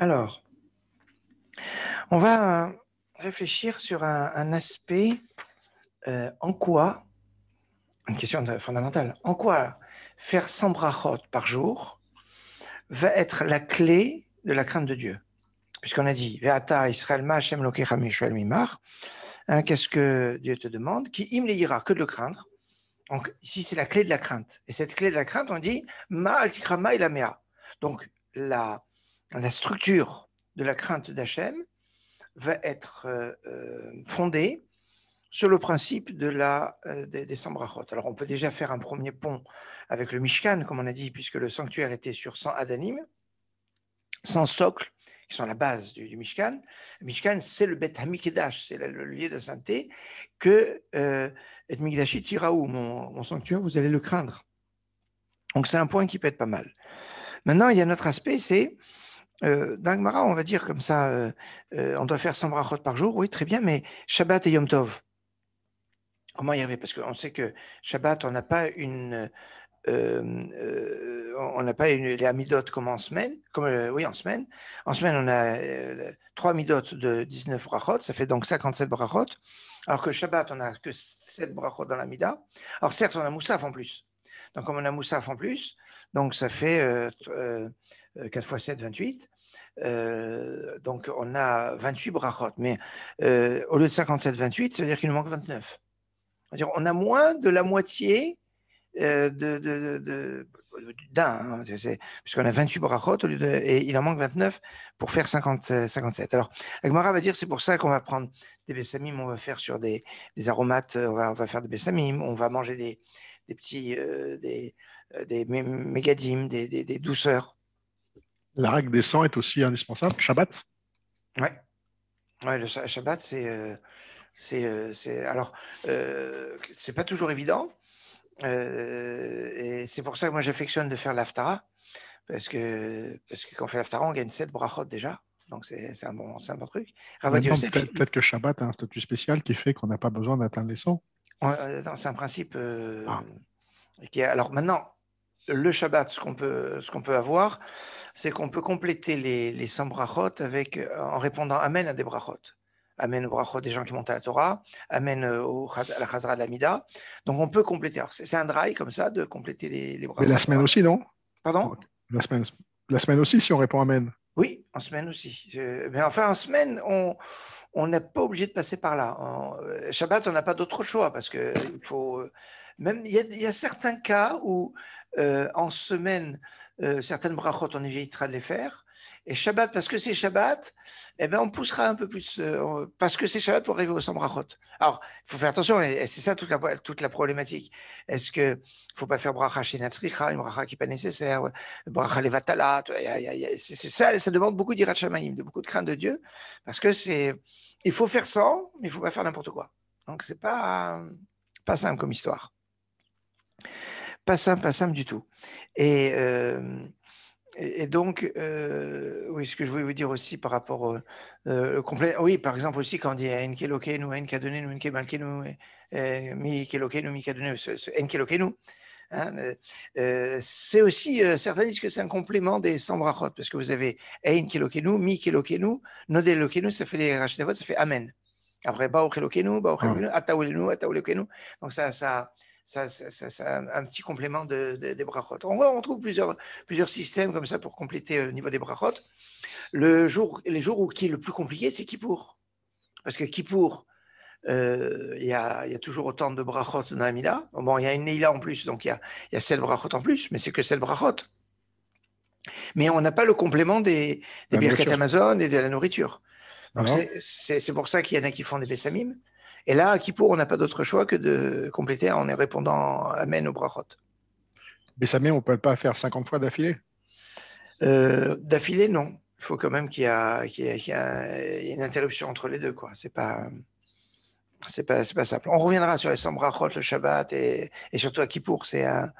Alors, on va euh, réfléchir sur un, aspect euh, en quoi, une question fondamentale, en quoi faire 100 brachot par jour va être la clé de la crainte de Dieu. Puisqu'on a dit, hein, qu'est-ce que Dieu te demande Qui im que de le craindre. Donc ici, c'est la clé de la crainte. Et cette clé de la crainte, on dit, ma al Donc la la structure de la crainte d'Hachem va être euh, euh, fondée sur le principe de la, euh, des, Alors, on peut déjà faire un premier pont avec le Mishkan, comme on a dit, puisque le sanctuaire était sur 100 adanim, 100 socles, qui sont la base du, Mishkan. Le Mishkan, c'est le Bet Hamikdash, c'est le, lieu de sainteté, que Et mon, mon, sanctuaire, vous allez le craindre. Donc, c'est un point qui peut être pas mal. Maintenant, il y a un autre aspect, c'est euh, on va dire comme ça, on doit faire 100 brachot par jour, oui, très bien, mais Shabbat et Yom Tov, comment y arriver Parce qu'on sait que Shabbat, on n'a pas une. on n'a pas les amidotes comme en semaine, comme, oui, en semaine. En semaine, on a trois amidotes de 19 brachot, ça fait donc 57 brachot. Alors que Shabbat, on n'a que 7 brachot dans l'amida. Alors certes, on a Moussaf en plus. Donc, comme on a Moussaf en plus, donc ça fait 4 x 7, 28. donc on a 28 brachot, mais euh, au lieu de 57, 28, ça veut dire qu'il nous manque 29. on a moins de la moitié euh, de, d'un, de, hein, puisqu'on a 28 brachot au lieu de, et il en manque 29 pour faire 50, 57. Euh, Alors Agmara va dire c'est pour ça qu'on va prendre des bessamim, on va faire sur des, aromates, on va, faire des bessamim, on va manger des, petits, des, des mégadim, des douceurs. La règle des 100 est aussi indispensable. Shabbat Oui, le Shabbat, euh, euh, c'est. alors, euh, c'est pas toujours évident. Euh, et c'est pour ça que moi j'affectionne de faire l'Aftara. Parce que, parce que quand on fait l'Aftara, on gagne 7 brachot déjà. Donc c'est, un, bon, un bon truc. peut-être, que Shabbat a un statut spécial qui fait qu'on n'a pas besoin d'atteindre les 100. c'est un principe. Ah. Qui, alors maintenant, le Shabbat, ce qu'on peut, ce qu'on peut avoir, c'est qu'on peut compléter les, les 100 brachot avec, euh, en répondant Amen à des brachot. Amen aux brachot des gens qui montent à la Torah, Amen euh, à la Chazra de l'Amida. Donc on peut compléter. c'est, un dry comme ça de compléter les, brachot. Mais la semaine aussi, non Pardon la semaine, la semaine aussi, si on répond Amen. Oui, en semaine aussi. Mais enfin, en semaine, on n'est pas obligé de passer par là. En euh, Shabbat, on n'a pas d'autre choix parce que il faut. Même il y, a certains cas où euh, en semaine, euh, certaines brachot, on évitera de les faire. Et Shabbat, parce que c'est Shabbat, eh ben on poussera un peu plus, euh, parce que c'est Shabbat pour arriver au 100 brachot. Alors, il faut faire attention, et, c'est ça toute la, toute la problématique. Est-ce qu'il ne faut pas faire bracha chez Natsricha, une bracha qui n'est pas nécessaire, bracha levatala, ça, ça demande beaucoup d'irachamanim, de beaucoup de crainte de Dieu, parce que c'est, il faut faire 100, mais il ne faut pas faire n'importe quoi. Donc, c'est pas, pas simple comme histoire. Pas simple, pas simple du tout. Et, euh, et, donc, euh, oui, ce que je voulais vous dire aussi par rapport au euh, complet, oui, par exemple aussi quand on euh, dit nous Enkadenu, Enkemalkenu, Mikelokenu, une Enkelokenu, Hein, euh, nous euh, c'est aussi, euh, certains disent que c'est un complément des sambrachot, parce que vous avez Ein nous Mi des Nodel nous ça fait les rachetavot, ça fait Amen. Après, Bao kelokenu, nous, kelokenu, ah. Ataoulenu, Donc ça, ça, ça, ça, ça, un, petit complément des brachotes. On, on trouve plusieurs, plusieurs systèmes comme ça pour compléter euh, au niveau des brachotes. Le jour, les jours où qui est le plus compliqué, c'est Kippour. Parce que Kippour, euh, il y, y, a toujours autant de brachotes dans la Bon, il y a une Neila en plus, donc il y a, y a brachot en plus, mais c'est que celle brachot. Mais on n'a pas le complément des, des Amazon et de la nourriture. Donc c'est pour ça qu'il y en a qui font des besamim. Et là, à Kippour, on n'a pas d'autre choix que de compléter en répondant Amen au brachot. Mais met, on ne peut pas faire 50 fois d'affilée euh, D'affilée, non. Il faut quand même qu'il y, ait une interruption entre les deux. Ce n'est pas, c'est pas, simple. On reviendra sur les 100 brachot, le Shabbat et, surtout à Kippour. C'est un,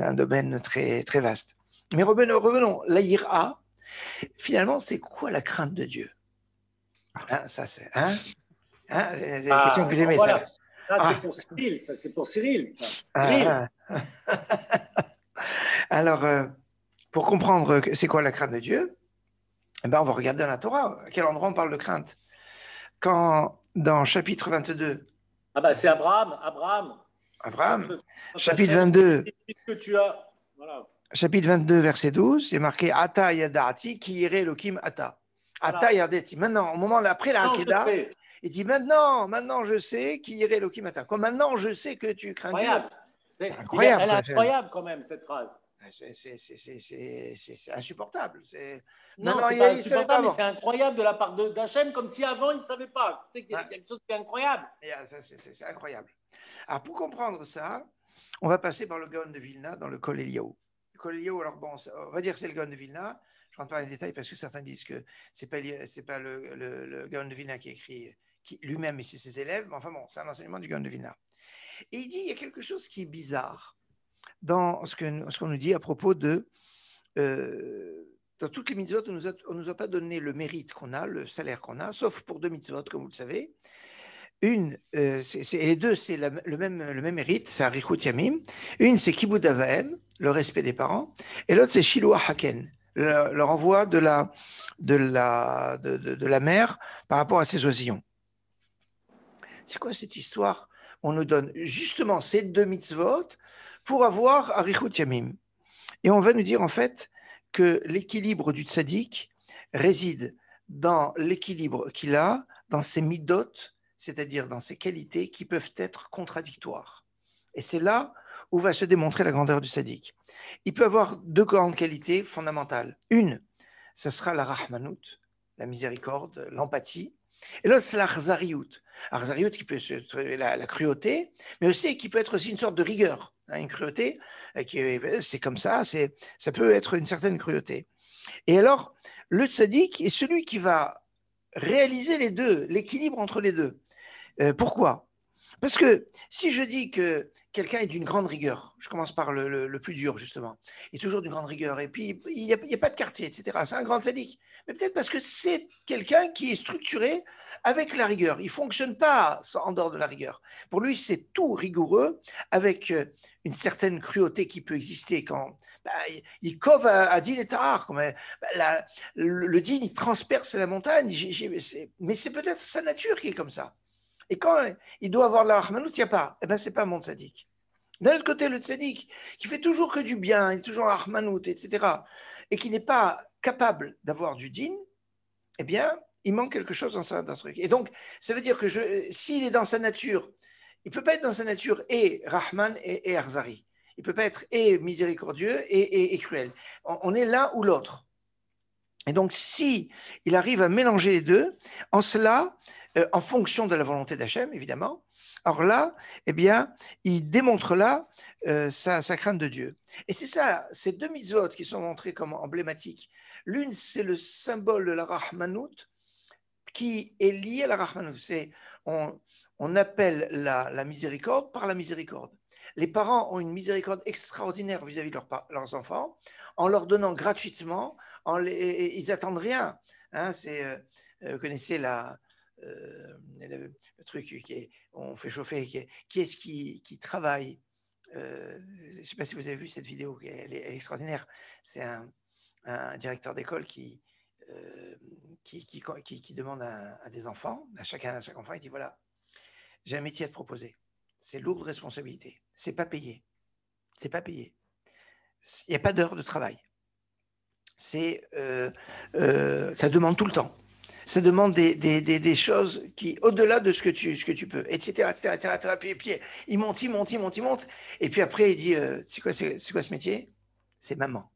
un, domaine très, très vaste. Mais revenons, revenons. la ira, finalement, c'est quoi la crainte de Dieu hein, ça, c'est. Hein ah, c'est ah, une que ah, ça. c'est pour Cyril, ça, Cyril. Alors, euh, pour comprendre c'est quoi la crainte de Dieu, eh ben, on va regarder dans la Torah. À quel endroit on parle de crainte Quand, dans chapitre 22. Ah ben, c'est Abraham, Abraham. Abraham, chapitre 22. tu as. Chapitre 22, verset 12, c'est marqué Ata yadati ki ire lokim ata. Ata yadati. Maintenant, au moment d'après, la Hakeda, il dit maintenant, maintenant je sais qui irait Loki matin. Comme maintenant je sais que tu crains C'est incroyable. incroyable quand même cette phrase. C'est insupportable. Non, non, c'est insupportable, mais c'est incroyable de la part d'Hachem, comme si avant il ne savait pas. C'est quelque chose qui incroyable. Ah, c'est incroyable. Alors pour comprendre ça, on va passer par le Gaon de Vilna dans le Kol Le Kol alors bon, on va dire c'est le Gaon de Vilna. Je ne rentre pas dans les détails parce que certains disent que ce n'est pas, pas le, le, le, Gaon de Vilna qui écrit lui-même et ses élèves, enfin bon, c'est un enseignement du Gaon Et il dit, il y a quelque chose qui est bizarre dans ce qu'on ce qu'on nous dit à propos de... Euh, dans toutes les mitzvot, on ne nous, a pas donné le mérite qu'on a, le salaire qu'on a, sauf pour deux mitzvot, comme vous le savez. Une, euh, et les deux, c'est le même, le même mérite, c'est Arichut Yamim. Une, c'est Kibud le respect des parents. Et l'autre, c'est Shiloh Haken, le, renvoi de la, de, la, de, de la mère par rapport à ses oisillons c'est quoi cette histoire On nous donne justement ces deux mitzvot pour avoir Arichut Yamim. Et on va nous dire en fait que l'équilibre du tzaddik réside dans l'équilibre qu'il a, dans ses midot, c'est-à-dire dans ses qualités qui peuvent être contradictoires. Et c'est là où va se démontrer la grandeur du sadique. Il peut avoir deux grandes qualités fondamentales. Une, ce sera la rahmanout, la miséricorde, l'empathie, et l'autre, c'est l'Arzariout. Arzariout qui peut être la, cruauté, mais aussi qui peut être aussi une sorte de rigueur. Hein, une cruauté, euh, euh, c'est comme ça, c'est ça peut être une certaine cruauté. Et alors, le tzaddik est celui qui va réaliser les deux, l'équilibre entre les deux. Euh, pourquoi Parce que si je dis que quelqu'un est d'une grande rigueur. Je commence par le, plus dur, justement. Il est toujours d'une grande rigueur. Et puis, il n'y a, pas de quartier, etc. C'est un grand sadique. Mais peut-être parce que c'est quelqu'un qui est structuré avec la rigueur. Il ne fonctionne pas en dehors de la rigueur. Pour lui, c'est tout rigoureux, avec euh, une certaine cruauté qui peut exister quand... Bah, il cove à, à Dine bah, le, le il transperce la montagne. mais c'est peut-être sa nature qui est comme ça. Et quand il doit avoir la rahmanout, il n'y a pas. Eh bien, ce n'est pas mon tzaddik. D'un autre côté, le tzaddik, qui fait toujours que du bien, il est toujours rahmanout, etc., et qui n'est pas capable d'avoir du din, eh bien, il manque quelque chose dans, sa, truc. Et donc, ça veut dire que s'il est dans sa nature, il ne peut pas être dans sa nature et Rahman et, et Arzari. Il ne peut pas être et miséricordieux et, cruel. On, est l'un ou l'autre. Et donc, si il arrive à mélanger les deux, en cela, euh, en fonction de la volonté d'Hachem, évidemment. Or là, eh bien, il démontre là euh, sa, crainte de Dieu. Et c'est ça, ces deux mitzvot qui sont montrées comme emblématiques. L'une, c'est le symbole de la Rahmanout, qui est lié à la Rahmanout. on, appelle la, miséricorde par la miséricorde. Les parents ont une miséricorde extraordinaire vis-à-vis de leurs enfants, en leur donnant gratuitement, en ils n'attendent rien. Hein. Euh, vous connaissez la, euh, le, truc qu'on fait chauffer, qui, qui est-ce qui, travaille euh, Je ne sais pas si vous avez vu cette vidéo, elle est, elle est extraordinaire. C'est un, directeur d'école euh, qui, qui, qui, demande à, des enfants, à chacun, à chaque enfant, il dit voilà, j'ai un métier à te proposer. C'est lourde responsabilité. C'est pas payé. C'est pas payé. Il n'y a pas d'heure de travail. C'est, ça demande tout le temps ça demande des, des, des, choses qui, au-delà de ce que, tu, ce que tu peux, etc., etc., etc., Puis, il monte, il monte, il monte, il monte. Et puis après, il dit, euh, c'est quoi, c'est, quoi ce métier C'est maman.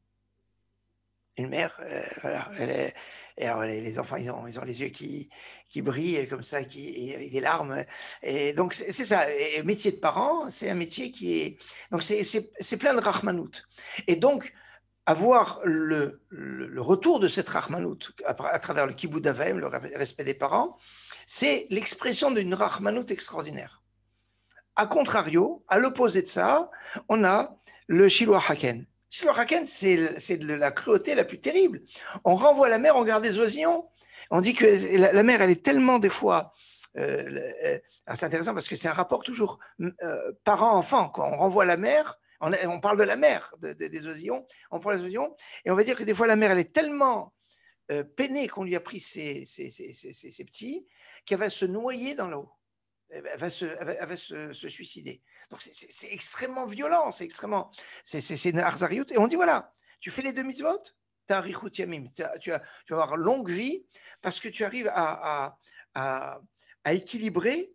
Une mère, euh, et alors les, enfants, ils ont, ils ont les yeux qui, qui brillent comme ça, qui, avec des larmes. Et donc c'est ça. Et métier de parent, c'est un métier qui est. Donc c'est plein de rahmanout. Et donc avoir le, retour de cette Rahmanout à, travers le kibbout d'Avem, le respect des parents, c'est l'expression d'une Rahmanout extraordinaire. A contrario, à l'opposé de ça, on a le Shiloh Haken. Shiloh Haken, c'est de la cruauté la plus terrible. On renvoie la mère, on garde des oisillons. On dit que la, mère, mer, elle est tellement des fois euh, euh ah, c'est intéressant parce que c'est un rapport toujours euh, parent-enfant. On renvoie la mère on, parle de la mer, des osillons, on prend les osillons, et on va dire que des fois la mer, elle est tellement euh, peinée qu'on lui a pris ses, petits, qu'elle va se noyer dans l'eau. Elle va, se, suicider. Donc c'est extrêmement violent, c'est extrêmement. C'est une arzariout. Et on dit voilà, tu fais les demi mitzvot, as tu, as, tu, vas avoir longue vie parce que tu arrives à, à, équilibrer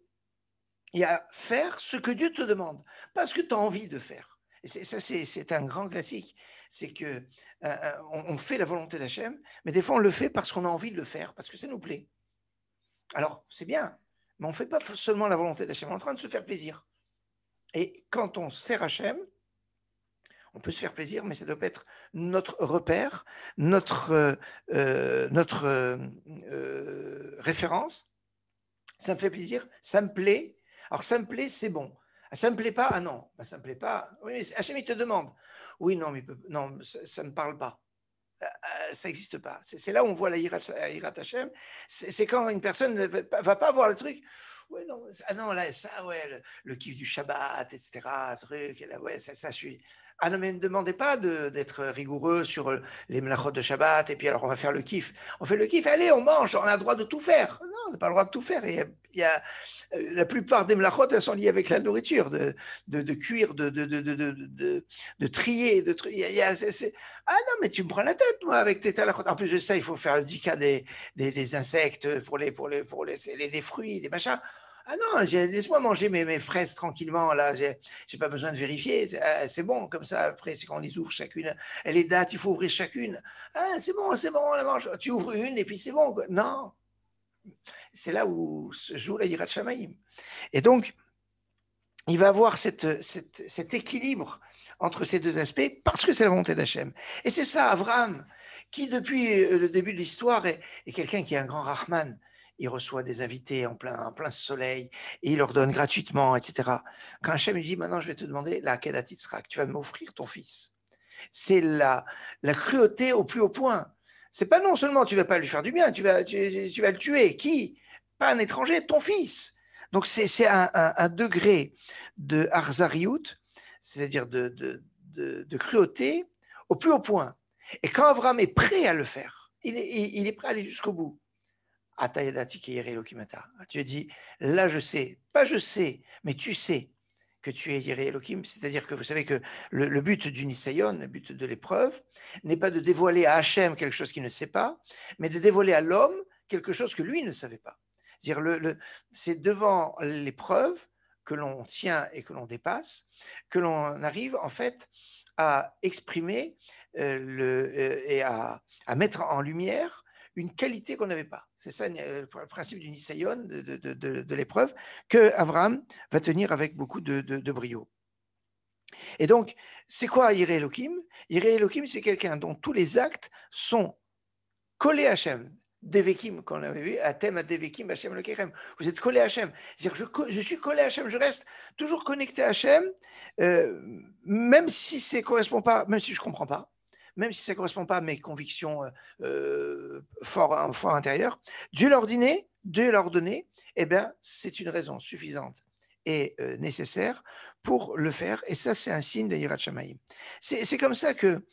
et à faire ce que Dieu te demande, pas ce que tu as envie de faire ça, c'est un grand classique. C'est que euh, euh, on, fait la volonté d'Hachem, mais des fois, on le fait parce qu'on a envie de le faire, parce que ça nous plaît. Alors, c'est bien, mais on ne fait pas seulement la volonté d'Hachem, on est en train de se faire plaisir. Et quand on sert Hachem, on peut se faire plaisir, mais ça doit être notre repère, notre, euh, notre référence. Ça me fait plaisir, ça me plaît. Alors, ça me plaît, c'est bon. Ah, ça ne me plaît pas Ah non, bah, ça ne me plaît pas. Oui, mais Hachem, il te demande. Oui, non, mais non, ça ne me parle pas. Ah, ah, ça n'existe pas. C'est là où on voit la Hirat Hachem. C'est quand une personne ne va pas voir le truc. Oui, non, ah non, là, ça, ouais, le, kiff du Shabbat, etc., truc, là, ouais, ça, suit. Ah non, mais ne demandez pas d'être rigoureux sur euh, les melachotes de Shabbat, et puis alors on va faire le kiff. On fait le kiff, allez, on mange, on a le droit de tout faire. Non, on n'a pas le droit de tout faire. Et euh, y a, euh, la plupart des melachotes, elles sont liées avec la nourriture, de, de, de cuire, de, de, trier. De, Ah non, mais tu me prends la tête, moi, avec tes talachotes. En plus de ça, il faut faire le zika des, insectes pour les, pour pour des fruits, des machins. Ah non, laisse-moi manger mes, fraises tranquillement, là, j'ai pas besoin de vérifier, ah, c'est bon, comme ça, après, c'est qu'on les ouvre chacune, les dates, il faut ouvrir chacune. Ah, c'est bon, c'est bon, Tu ouvres une et puis c'est bon. Non. C'est là où se joue la Yirat Shamaïm. Et donc, il va avoir cet équilibre entre ces deux aspects parce que c'est la volonté d'Hachem. Et c'est ça, Avram, qui depuis euh, le début de l'histoire est, est quelqu'un qui est un grand Rahman il reçoit des invités en plein, plein soleil et il leur donne gratuitement, etc. Quand Hachem lui dit maintenant, je vais te demander la Kedatitzrak, tu vas m'offrir ton fils. C'est la, la cruauté au plus haut point. C'est pas non seulement tu vas pas lui faire du bien, tu vas, tu, vas le tuer. Qui Pas un étranger, ton fils. Donc c'est un, un, degré de harzariut, c'est-à-dire de, de, cruauté, au plus haut point. Et quand Avram est prêt à le faire, il est prêt à aller jusqu'au bout as dit, là je sais, pas je sais, mais tu sais que tu es Yiré Elohim, c'est-à-dire que vous savez que le, but du Nisayon, le but de l'épreuve, n'est pas de dévoiler à Hachem quelque chose qu'il ne sait pas, mais de dévoiler à l'homme quelque chose que lui ne savait pas. C'est-à-dire, le, c'est devant l'épreuve que l'on tient et que l'on dépasse, que l'on arrive en fait à exprimer euh, le, euh, et à, à, mettre en lumière une qualité qu'on n'avait pas. C'est ça euh, le principe du Nisayon, de, l'épreuve, que Avram va tenir avec beaucoup de, brio. Et donc, c'est quoi Iré Elohim Elohim, c'est quelqu'un dont tous les actes sont collés à Hachem. Devekim, qu'on avait vu, Atem à Devekim, Hachem le Vous êtes collé à Hachem. C'est-à-dire, je, je, suis collé à Hachem, je reste toujours connecté à Hachem, euh, même si ça correspond pas, même si je ne comprends pas même si ça ne correspond pas à mes convictions euh, euh, euh, fort, intérieures, Dieu l'ordonner, Dieu eh bien, c'est une raison suffisante et nécessaire pour le faire. Et ça, c'est un signe de Yerat C'est comme ça que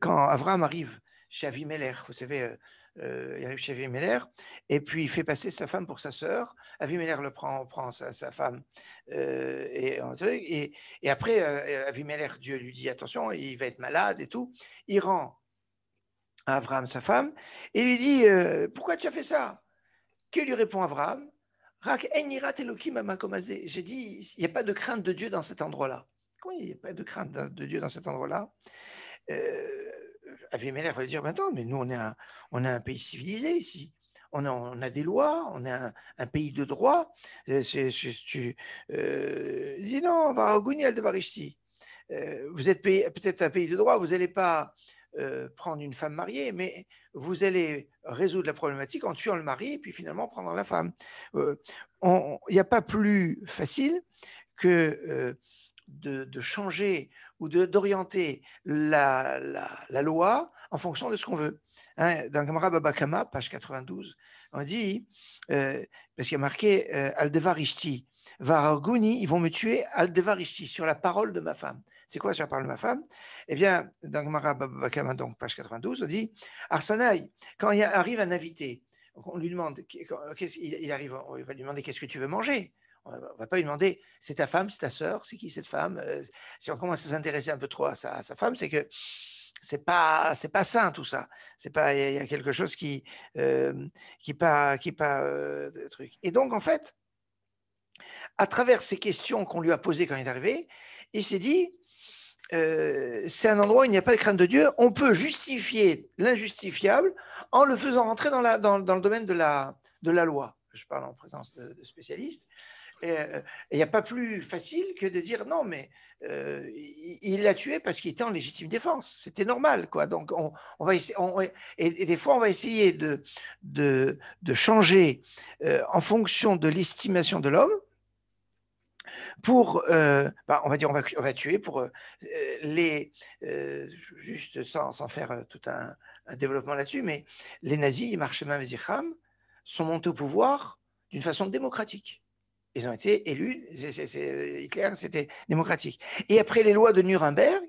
quand Abraham arrive chez Avimelech, vous savez, il euh, arrive chez Aviméler et puis il fait passer sa femme pour sa sœur. Aviméler le prend, prend sa, femme, euh, et, et, après, euh, Aviméler, Dieu lui dit attention, il va être malade et tout. Il rend à Abraham sa femme, et lui dit Pourquoi tu as fait ça Que lui répond Abraham j'ai dit, il n'y a pas de crainte de Dieu dans cet endroit-là. Comment il n'y a pas de crainte de Dieu dans cet endroit-là Abimelech va dire Maintenant, mais nous, on est un, on est un pays civilisé ici. On a, on a, des lois, on a un, pays de droit. Euh, c'est, tu, euh, va dit non, de euh, Vous êtes peut-être un pays de droit, vous n'allez pas euh, prendre une femme mariée, mais vous allez résoudre la problématique en tuant le mari et puis finalement prendre la femme. Il n'y a pas plus facile que de, de, changer ou d'orienter la, la, loi en fonction de ce qu'on veut. Hein, dans Gamara Babakama, page 92, on dit, euh, parce qu'il y a marqué euh, Aldevarishti, Varaguni, ils vont me tuer Aldevarishti, sur la parole de ma femme. C'est quoi sur la parole de ma femme Eh bien, dans Gamara Babakama, donc page 92, on dit Arsanaï, quand il arrive un invité, on lui demande, il arrive, on va lui demander qu'est-ce que tu veux manger on ne va pas lui demander c'est ta femme, c'est ta sœur, c'est qui cette femme euh, Si on commence à s'intéresser un peu trop à sa, femme, c'est que c'est pas c'est pas sain tout ça. C'est pas il y, a quelque chose qui euh, qui pas qui pas euh, truc. Et donc en fait, à travers ces questions qu'on lui a posées quand il est arrivé, il s'est dit c'est un endroit où il n'y a pas de crainte de Dieu. On peut justifier l'injustifiable en le faisant rentrer dans, la, dans, le domaine de la, de la loi. Je parle en présence de spécialistes. Euh, il n'y a pas plus facile que de dire non, mais euh, il l'a tué parce qu'il était en légitime défense. C'était normal, quoi. Donc, on, va essayer, et, des fois, on va essayer de, changer euh, en fonction de l'estimation de l'homme pour, bah, on va dire, on va, tuer pour les, juste sans, faire tout un, développement là-dessus, mais les nazis, Marchemin et Zichram, sont montés au pouvoir d'une façon démocratique. Ils ont été élus, euh, Hitler, c'était démocratique. Et après les lois de Nuremberg,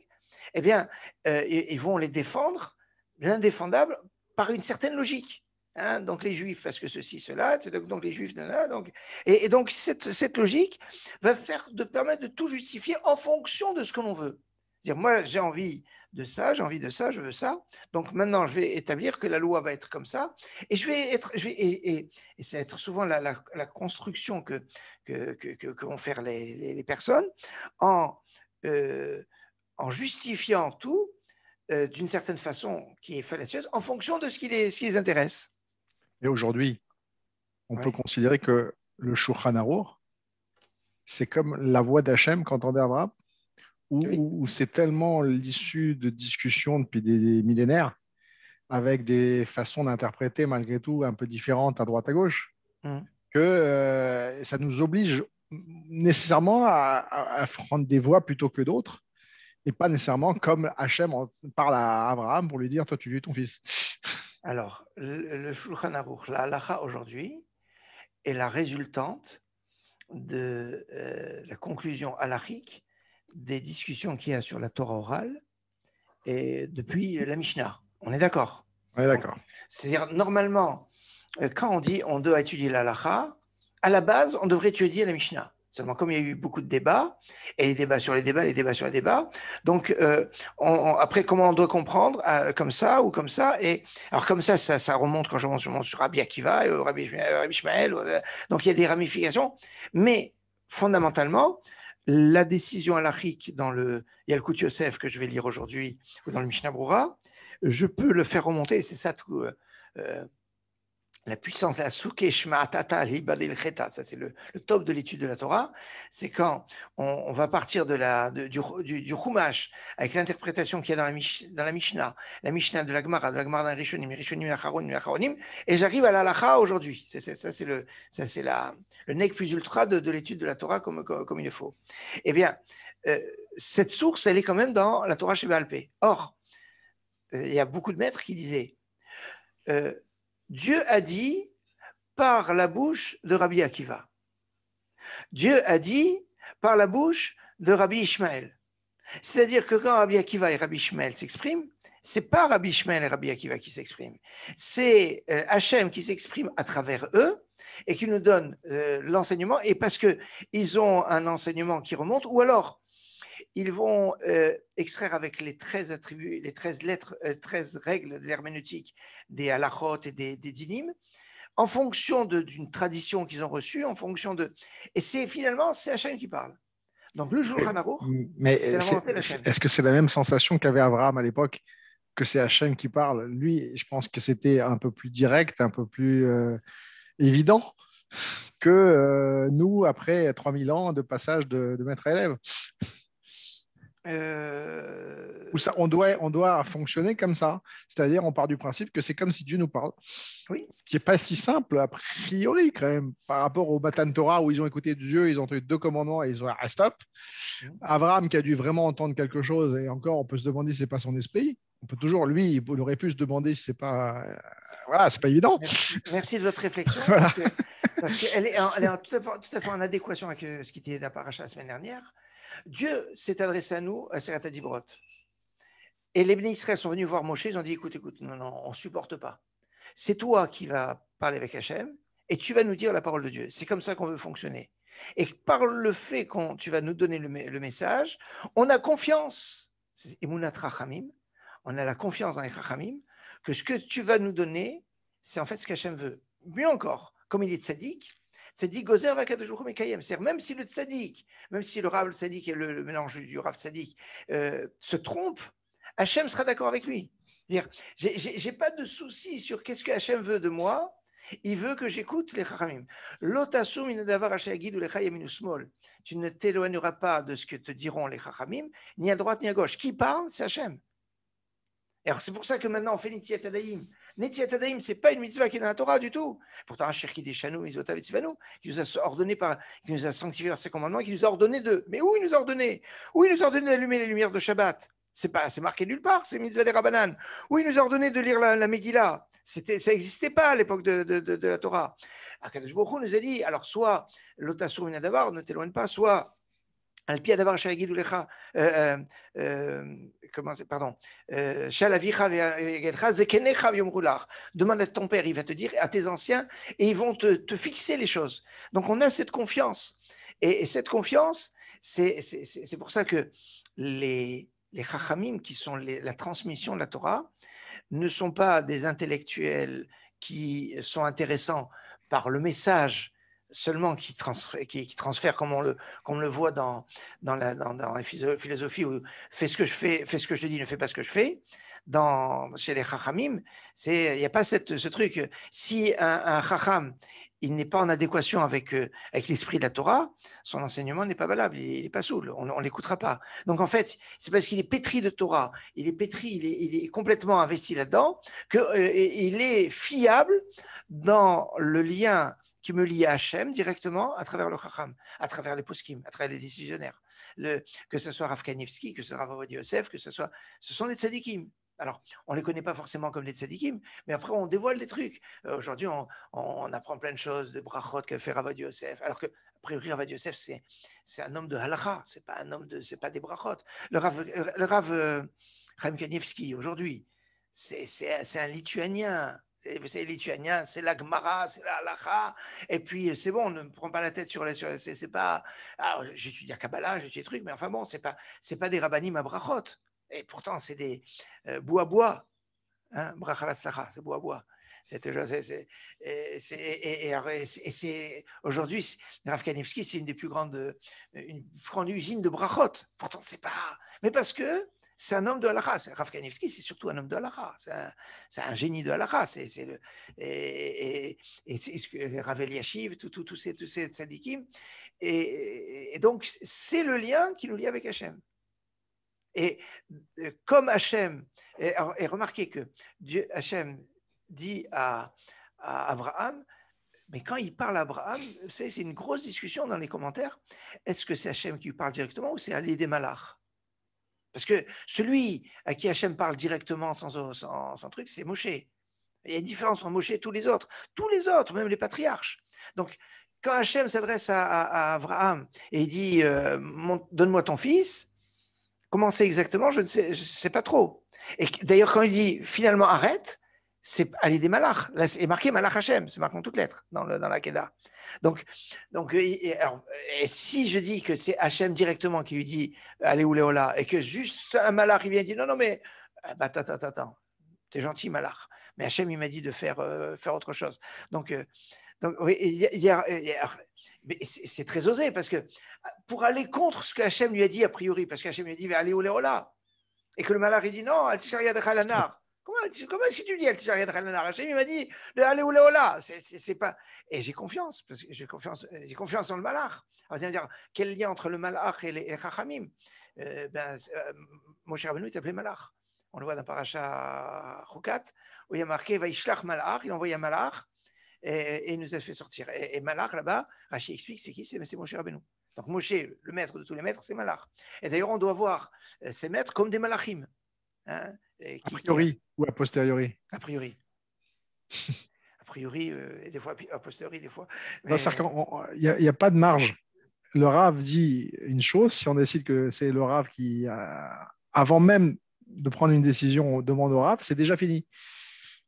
eh bien, euh, ils vont les défendre, l'indéfendable, par une certaine logique. Hein, donc les juifs parce que ceci, cela, donc les juifs, nanana, donc, et, donc cette, logique va faire de permettre de tout justifier en fonction de ce que l'on veut. Dire moi j'ai envie de ça, j'ai envie de ça, je veux ça. Donc maintenant, je vais établir que la loi va être comme ça. Et je vais être, et, et, être souvent la, construction que, que, vont faire les, personnes en, euh, en justifiant tout euh, d'une certaine façon qui est fallacieuse en fonction de ce qui les, qui les intéresse. Et aujourd'hui, on peut considérer que le Arour c'est comme la voix d'Hachem qu'entendait Abraham où, c'est tellement l'issue de discussions depuis des millénaires, avec des façons d'interpréter malgré tout un peu différentes à droite à gauche, hum. que euh, ça nous oblige nécessairement à, prendre des voies plutôt que d'autres et pas nécessairement comme Hachem parle à Abraham pour lui dire Toi, tu es ton fils. Alors, le Shulchan Aruch, la halacha aujourd'hui, est la résultante de euh, la conclusion halachique des discussions qu'il y a sur la Torah orale et depuis la Mishnah. On est d'accord On d'accord. C'est-à-dire, normalement, euh, quand on dit on doit étudier la Lacha, à la base, on devrait étudier la Mishnah. Seulement, comme il y a eu beaucoup de débats, et les débats sur les débats, les débats sur les débats, donc euh, après, comment on doit comprendre euh, Comme ça ou comme ça et, Alors, comme ça, ça, remonte quand je remonte sur, sur Rabbi Akiva, et Rabbi, Rabbi Ishmael, donc il y a des ramifications. Mais fondamentalement, la décision à halachique dans le Yalkut Yosef que je vais lire aujourd'hui, ou dans le Mishnah Bura, je peux le faire remonter, c'est ça tout, euh, euh, la puissance, la ça c'est le, top de l'étude de la Torah, c'est quand on, va partir de la, du, du, Chumash, avec l'interprétation qu'il y a dans la, dans la Mishnah, la Mishnah de la de la d'un Rishonim, Rishonim, Acharonim, et j'arrive à la aujourd'hui. ça, c'est le, ça, c'est la, le nec plus ultra de, de l'étude de la Torah comme, comme, il le faut. Eh bien, euh, cette source, elle est quand même dans la Torah chez Or, euh, il y a beaucoup de maîtres qui disaient, euh, Dieu a dit par la bouche de Rabbi Akiva. Dieu a dit par la bouche de Rabbi Ishmael. C'est-à-dire que quand Rabbi Akiva et Rabbi Ishmael s'expriment, c'est pas Rabbi Ishmael et Rabbi Akiva qui s'expriment, c'est euh, Hachem qui s'exprime à travers eux et qui nous donne euh, l'enseignement, et parce qu'ils ont un enseignement qui remonte, ou alors ils vont euh, extraire avec les 13 attributs, les 13 lettres, 13 euh, règles de l'herméneutique des halachot et des, dinim, en fonction d'une tradition qu'ils ont reçue, en fonction de. Et c'est finalement, c'est Hachem qui parle. Donc le jour la Mais, mais est-ce que c'est la même sensation qu'avait Abraham à l'époque que c'est Hachem qui parle Lui, je pense que c'était un peu plus direct, un peu plus euh, évident que nous après 3000 ans de passage de, maître à élève. Euh, on, doit, on doit fonctionner comme ça. C'est-à-dire, on part du principe que c'est comme si Dieu nous parle. Ce qui n'est pas si simple, a priori, quand même, par rapport au Batan Torah où ils ont écouté Dieu, ils ont eu deux commandements et ils ont à ah, stop. Mm. Abraham, qui a dû vraiment entendre quelque chose, et encore, on peut se demander si ce n'est pas son esprit. On peut toujours, lui, il aurait pu se demander si ce n'est pas. Euh, voilà, c'est pas évident. Merci, de votre réflexion. Parce qu'elle est, tout, à fait, en adéquation avec euh, ce qui était la la semaine dernière. Dieu s'est adressé à nous, à Serat Dibroth. Et les bénis sont venus voir Moshe, ils ont dit écoute, écoute, non, non, on ne supporte pas. C'est toi qui vas parler avec Hachem et tu vas nous dire la parole de Dieu. C'est comme ça qu'on veut fonctionner. Et par le fait que tu vas nous donner le, message, on a confiance. C'est On a la confiance dans les Rachamim, que ce que tu vas nous donner, c'est en fait ce qu'Hachem veut. Mieux encore, comme il est sadique, Tzadik Gozer C'est-à-dire, même si le Tzadik, même si le Rav le et le, mélange du Rav Tzadik euh, se trompe, Hachem sera d'accord avec lui. Dire, j'ai pas de souci sur qu'est-ce que Hachem veut de moi. Il veut que j'écoute les Chachamim. Tu ne t'éloigneras pas de ce que te diront les Chachamim, ni à droite ni à gauche. Qui parle C'est Hachem. Alors c'est pour ça que maintenant on fait Netiat Adaim. Netiat Adaim, ce n'est pas une mitzvah qui est dans la Torah du tout. Pourtant, un cher des Tzivanu, qui nous a ordonné par, qui nous a sanctifié par ses commandements, qui nous a ordonné de. Mais où il nous a ordonné Où il nous a ordonné d'allumer les lumières de Shabbat C'est pas, c'est marqué nulle part, c'est mitzvah des Rabbanan. Où il nous a ordonné de lire la, Megillah ça n'existait pas à l'époque de, de, la Torah. Akadosh Baruch nous a dit, alors soit l'otasur minadavar, ne t'éloigne pas, soit al-pia davar pardon, euh, euh, demande à ton père, il va te dire, à tes anciens, et ils vont te, fixer les choses. Donc on a cette confiance. Et, cette confiance, c'est, c'est, pour ça que les, les chachamim, qui sont la transmission de la Torah, ne sont pas des intellectuels qui sont intéressants par le message seulement qui, transfère, qui, transfère comme, on le, comme on le, voit dans, dans, la, dans, la philosophie où fais ce que je fais, fais ce que je dis, ne fais pas ce que je fais. Dans, chez les chachamim, il n'y a pas cette, ce truc. Si un, un il n'est pas en adéquation avec, euh, avec l'esprit de la Torah, son enseignement n'est pas valable, il n'est pas saoul, on ne l'écoutera pas. Donc en fait, c'est parce qu'il est pétri de Torah, il est pétri, il est, complètement investi là-dedans, qu'il euh, est fiable dans le lien qui me lie à Hachem directement à travers le Chacham, à travers les poskim, à travers les décisionnaires. Le, que ce soit Rav Kanivski, que ce soit Rav Yosef, que ce soit. Ce sont des tzadikim. Alors, on ne les connaît pas forcément comme des tzadikim, mais après, on dévoile des trucs. Euh, aujourd'hui, on, apprend plein de choses de brachot qu'a fait Rav Yosef, alors que, a priori, Rav Yosef, c'est un homme de halakha, c'est pas un homme de. c'est pas des brachot. Le Rav, le euh, Aujourd'hui, c'est un Lituanien eh ben, c'est lituanien, c'est la c'est la et puis c'est bon, on ne me prend pas la tête sur la Sur, c'est pas. Ah, j'étudie la Kabbalah, j'étudie des trucs, mais enfin bon, c'est pas, c'est pas des rabbinim à brachot. Et pourtant, c'est des euh, bois bois. Hein, c'est bois bois. Et aujourd'hui, Rav c'est une des plus grandes, euh, une grande usine de brachot. Pourtant, c'est pas. Mais parce que c'est un homme de race, Rav Kanevski, c'est surtout un homme de la race C'est un, génie de la C'est, et, et, et Rav Eliashiv, tous tout, ces, Et, donc, c'est le lien qui nous lie avec Hachem. Et euh, comme Hachem, et, remarquez que Dieu, Hachem dit à, Abraham, mais quand il parle à Abraham, c'est une grosse discussion dans les commentaires. Est-ce que c'est Hachem qui parle directement ou c'est Ali des Malach parce que celui à qui Hachem parle directement sans, truc, c'est Moshe. Il y a une différence entre Moshe et tous les autres. Tous les autres, même les patriarches. Donc, quand Hachem s'adresse à, Abraham et dit euh, Donne-moi ton fils, comment c'est exactement Je ne sais, sais pas trop. Et d'ailleurs, quand il dit finalement arrête, c'est aller des malards. Là, c'est marqué malach Hachem, c'est marqué en toutes lettres dans, le, dans la kedah. Donc, donc alors, si je dis que c'est Hachem directement qui lui dit allez où et que juste un malach il vient dire non, non, mais ah, bah, attends, attends, attends, t'es gentil malach, mais Hachem il m'a dit de faire, euh, faire autre chose. Donc, euh, donc oui, hier, c'est très osé parce que pour aller contre ce que Hachem lui a dit a priori, parce qu'Hachem lui a dit allez où et que le malach il dit non, al-Shariad Khalanar. Comment, est-ce que tu dis Il m'a dit C'est pas. Et j'ai confiance, parce que j'ai confiance, euh, j'ai confiance en le malach. vous dire, quel lien entre le malach et les chachamim Moshe euh, ben, euh, Mon cher appelé malach. On le voit dans Paracha Choukat, où il y a marqué Ishlach malach il envoie un malach et, il nous a fait sortir. Et, malach, là-bas, Rachi explique c'est qui C'est ben, c'est mon cher Benoît. Donc Moshe, le maître de tous les maîtres, c'est malach. Et d'ailleurs, on doit voir ces maîtres comme des malachim. Hein, a priori ou a posteriori A priori. a priori, euh, et des fois, a posteriori, des fois. Euh, il n'y a, pas de marge. Le RAV dit une chose, si on décide que c'est le RAV qui, avant même de prendre une décision, on demande au RAV, c'est déjà fini.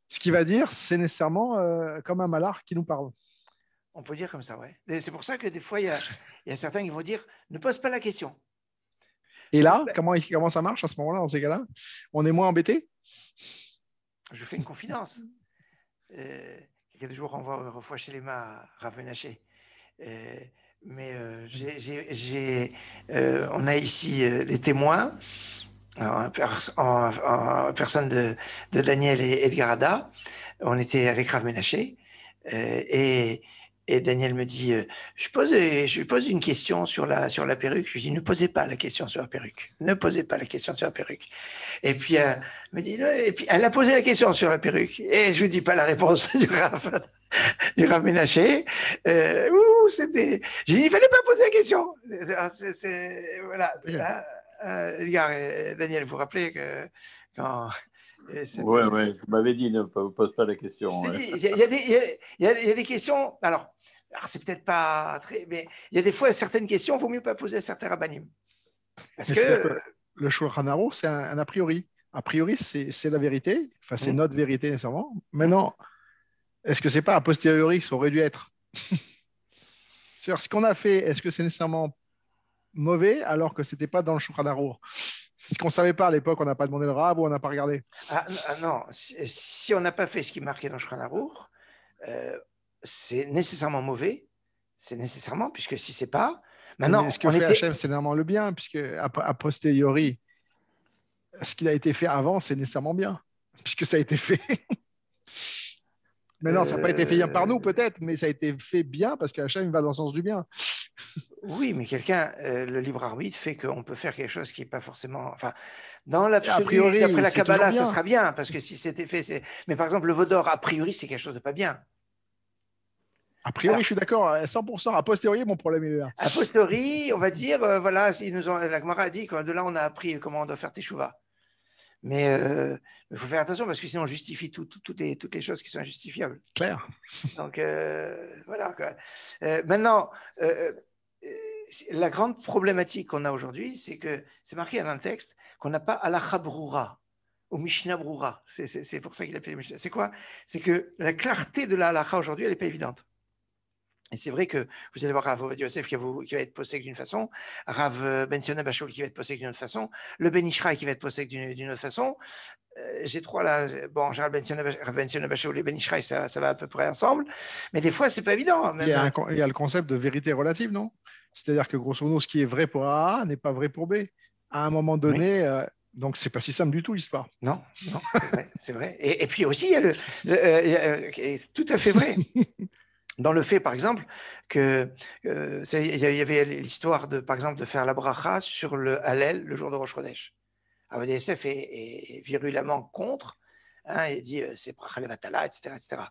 Ce qui va dire, c'est nécessairement euh, comme un malard qui nous parle. On peut dire comme ça, ouais. C'est pour ça que des fois, il y, y a certains qui vont dire ne pose pas la question. Et là, comment, comment ça marche à ce moment-là, dans ces cas-là On est moins embêté Je fais une confidence. Euh, quelques jours, on va chez les mains à euh, mais euh, j'ai... j on a ici des témoins, en, personne de, de, Daniel et Edgarada. On était avec Ménaché et et Daniel me dit, euh, je, pose, euh, je pose une question sur la, sur la perruque. Je lui dis, ne posez pas la question sur la perruque. Ne posez pas la question sur la perruque. Et puis, euh, elle me dit, et puis elle a posé la question sur la perruque. Et je ne dis pas la réponse du Raph, du Euh, c'était. je fallait pas poser la question. Ah, voilà. Hein, Daniel, vous vous rappelez que quand. Oui, ouais, vous m'avez dit, ne pose pas la question. Il y, y, y, a des questions. Alors, alors, ah, c'est peut-être pas très. Mais il y a des fois, certaines questions, il vaut mieux pas poser à certains rabbinim. Parce que. le Shulchan c'est un, a priori. A priori, c'est la vérité. Enfin, c'est mm. notre vérité, nécessairement. Maintenant, mm. est-ce que c'est pas a posteriori ça aurait dû être C'est-à-dire, ce qu'on a fait, est-ce que c'est nécessairement mauvais alors que c'était pas dans le Shulchan ce qu'on ne savait pas à l'époque, on n'a pas demandé le rab ou on n'a pas regardé. Ah, ah non, si, on n'a pas fait ce qui marquait dans Shulchan euh, c'est nécessairement mauvais. C'est nécessairement, puisque si c'est pas. Maintenant, ce que fait c'est normalement le bien, puisque a, posteriori, ce qu'il a été fait avant, c'est nécessairement bien, puisque ça a été fait. Mais non, ça n'a pas été fait par nous, euh. peut-être, mais ça a été fait bien parce HM va dans le sens du bien. Oui, mais quelqu'un, euh, le libre arbitre fait qu'on peut faire quelque chose qui n'est pas forcément. Enfin, dans l'absolu, après la Kabbalah, ça sera bien, parce que si c'était fait. Mais par exemple, le Vaudor, a priori, c'est quelque chose de pas bien. A priori, je suis d'accord à 100%. A posteriori, mon problème est là. A posteriori, on va dire, euh, voilà, ils nous ont, la Gemara a dit de là, on a appris comment on doit faire teshuva. Mais euh, il faut faire attention parce que sinon, on justifie toutes les choses qui sont injustifiables. Clair. Donc, euh, voilà. maintenant, la grande problématique qu'on a aujourd'hui, c'est que c'est marqué dans le texte qu'on n'a pas Alacha Broura au Mishnah Broura. C'est pour ça qu'il appelé Mishnah. C'est quoi C'est que la clarté de la aujourd'hui, elle n'est pas évidente. Et c'est vrai que vous allez voir Rav Yosef qui va, être possédé d'une façon, Rav euh, Ben Bachoul qui va être possédé d'une autre façon, le Benishra qui va être possédé d'une autre façon. Euh, j'ai trois là, bon, ben Rav Bensiona Bachoul et Benishra, ça, ça va à peu près ensemble, mais des fois, c'est pas évident. Hein, hein. Il, y a le concept de vérité relative, non C'est-à-dire que grosso modo, ce qui est vrai pour A n'est pas vrai pour B. À un moment donné, euh, donc, c'est pas si simple du tout l'histoire. Non, non c'est vrai. Et, puis aussi, il y a le, tout à fait vrai. dans le fait, par exemple, que euh, il y avait l'histoire de, par exemple, de faire la bracha sur le Halel le jour de Rosh Chodesh. Rav est, est, contre. Hein, il dit euh, c'est bracha levatala, etc., etc.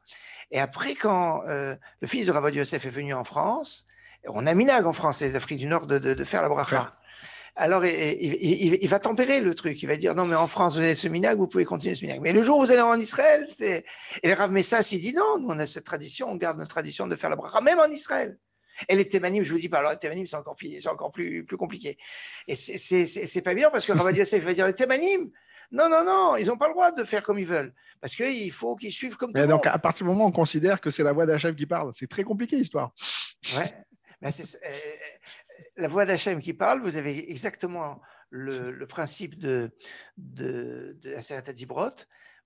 Et après, quand euh, le fils de Rabbi Yosef est venu en France, on a minag en France, les Afrique du Nord, de faire la bracha alors il, va tempérer le truc. Il va dire non, mais en France, vous avez ce minag, vous pouvez continuer ce minag. Mais le jour où vous allez en Israël, c'est. Et Rav Messas, il dit non, nous on a cette tradition, on garde notre tradition de faire la bracha, même en Israël. Et les témanim, je vous dis pas, alors les témanim, c'est encore, plus, compliqué. Et c'est pas bien parce que Rav Yosef va dire les témanim, non, non, non, ils n'ont pas le droit de faire comme ils veulent. Parce qu'il faut qu'ils suivent comme tout le monde. Donc, à partir du moment où on considère que c'est la voix d'un qui parle, c'est très compliqué l'histoire. Ouais. Ben, euh, la voix d'Hachem qui parle, vous avez exactement le, principe de, de, de la Dibrot,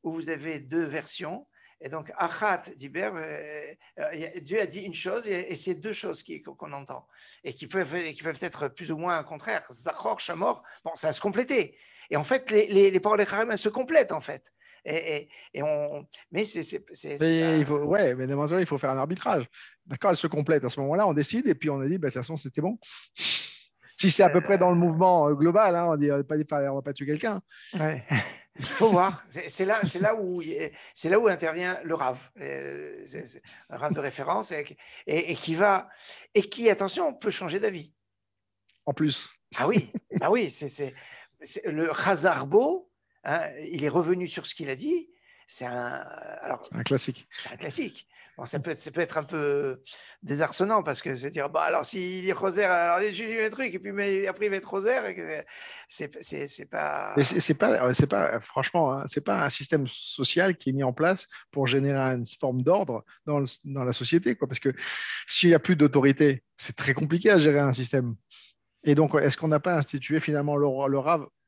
où vous avez deux versions. Et donc, Achat d'Iber, euh, euh, Dieu a dit une chose et, c'est deux choses qu'on entend et qui peuvent, être plus ou moins contraires. Zachor, Chamor, bon, ça va se compléter. Et en fait, les, les, paroles se complètent en fait. Et, on... Mais c'est. il faut, ouais, mais il faut faire un arbitrage. D'accord, elle se complète. À ce moment-là, on décide et puis on a dit, bah, de toute façon, c'était bon. Si c'est à peu euh, près dans le mouvement euh, global, hein, on euh, ne va pas tuer quelqu'un. Il faut voir. C'est là, c'est là où, c'est là où intervient le RAV, un RAV de référence, et, qui va, et qui, attention, peut changer d'avis. En plus. Ah oui, ah oui, c'est, le beau. Hein, il est revenu sur ce qu'il a dit. C'est un, euh, un classique. C'est un classique. Bon, ça, peut être, être un peu désarçonnant parce que c'est dire, bah, alors s'il dit Rosaire, alors il dit le truc, et puis mais, après il va être Rosaire. C'est pas. C'est pas, euh, pas, euh, franchement, hein, c'est pas un système social qui est mis en place pour générer une forme d'ordre dans, la société. Quoi, parce que s'il n'y a plus d'autorité, c'est très compliqué à gérer un système. Et donc, est-ce qu'on n'a pas institué finalement le, le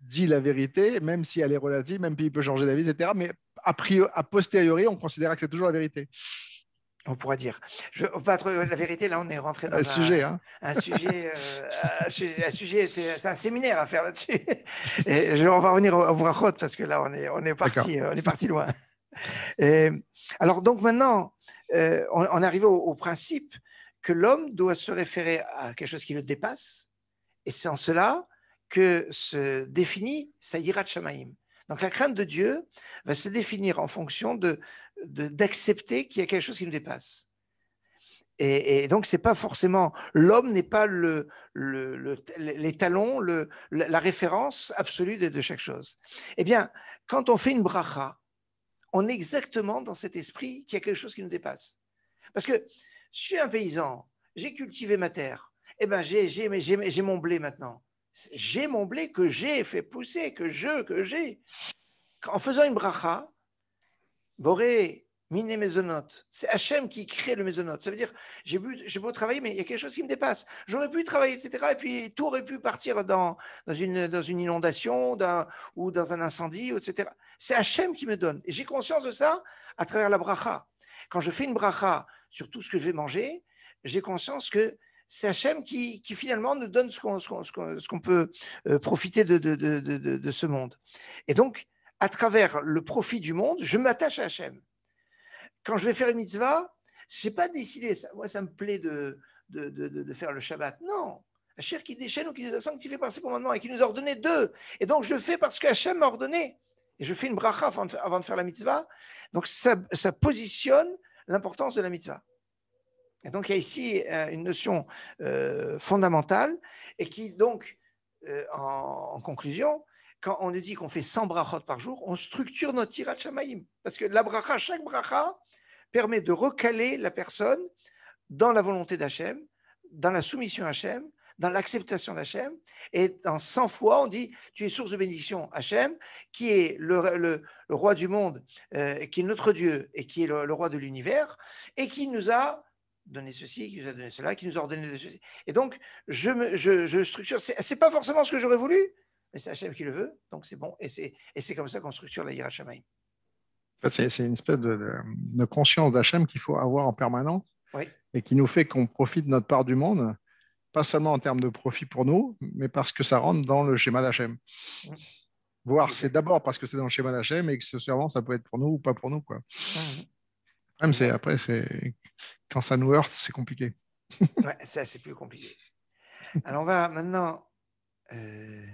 dit la vérité, même si elle est relative, même il peut changer d'avis, etc. Mais a, priori, a posteriori, on considère que c'est toujours la vérité. On pourrait dire. Je, oh, euh, la vérité, là, on est rentré dans un, sujet. Un, sujet, hein. un sujet, euh, c'est un séminaire à faire là-dessus. Et je, on va revenir au, au parce que là, on est, on est parti, euh, on est parti loin. Et, alors, donc maintenant, on, on, arrive au, principe que l'homme doit se référer à quelque chose qui le dépasse. Et c'est en cela que se définit de shamaïm. Donc la crainte de Dieu va se définir en fonction de, d'accepter qu'il y a quelque chose qui nous dépasse. Et, et donc c'est pas forcément l'homme n'est pas le, les talons, la référence absolue de, chaque chose. Eh bien, quand on fait une bracha, on est exactement dans cet esprit qu'il y a quelque chose qui nous dépasse. Parce que je suis un paysan, j'ai cultivé ma terre, eh ben j'ai mon blé maintenant j'ai mon blé que j'ai fait pousser, que je, que j'ai. En faisant une bracha, Boré, miné mésonote. C'est Hachem qui crée le mésonote. Ça veut dire, j'ai beau travailler, mais il y a quelque chose qui me dépasse. J'aurais pu travailler, etc. Et puis tout aurait pu partir dans, dans, une, dans une, inondation ou dans un incendie, etc. C'est Hachem qui me donne. Et j'ai conscience de ça à travers la bracha. Quand je fais une bracha sur tout ce que je vais manger, j'ai conscience que c'est Hachem qui, finalement nous donne ce qu'on peut profiter de, de, ce monde. Et donc, à travers le profit du monde, je m'attache à Hachem. Quand je vais faire une mitzvah, je n'ai pas décidé, ça, moi ça me plaît de, faire le Shabbat. Non, Hachem qui déchaîne ou qui nous a sanctifiés par ses commandements et qui nous a ordonné deux. Et donc je fais parce que Hachem m'a ordonné. Et je fais une bracha avant de faire, la mitzvah. Donc ça positionne l'importance de la mitzvah. Et donc, il y a ici euh, une notion euh, fondamentale et qui, donc, euh, en, conclusion, quand on nous dit qu'on fait 100 brachot par jour, on structure notre tirat shamaïm. Parce que la bracha, chaque bracha permet de recaler la personne dans la volonté d'Hachem, dans la soumission à dans l'acceptation d'Hachem. Et dans 100 fois, on dit Tu es source de bénédiction, Hachem, qui est le, roi du monde, qui est notre Dieu et qui est le roi de l'univers, et qui nous a donné ceci, qui nous a donné cela, qui nous a ordonné ceci. Et donc, je, me, structure. Ce n'est pas forcément ce que j'aurais voulu, mais c'est Hachem qui le veut, donc c'est bon. Et c'est comme ça qu'on structure la Hirachamaïm. C'est une espèce de, conscience d'Hachem qu'il faut avoir en permanence et qui nous fait qu'on profite de notre part du monde, pas seulement en termes de profit pour nous, mais parce que ça rentre dans le schéma d'Hachem. Voir, c'est d'abord parce que c'est dans le schéma d'Hachem et que servant ça peut être pour nous ou pas pour nous. Quoi. Hum, hum c'est après, quand ça nous heurte, c'est compliqué. ça, c'est plus compliqué. Alors, on va maintenant. Euh,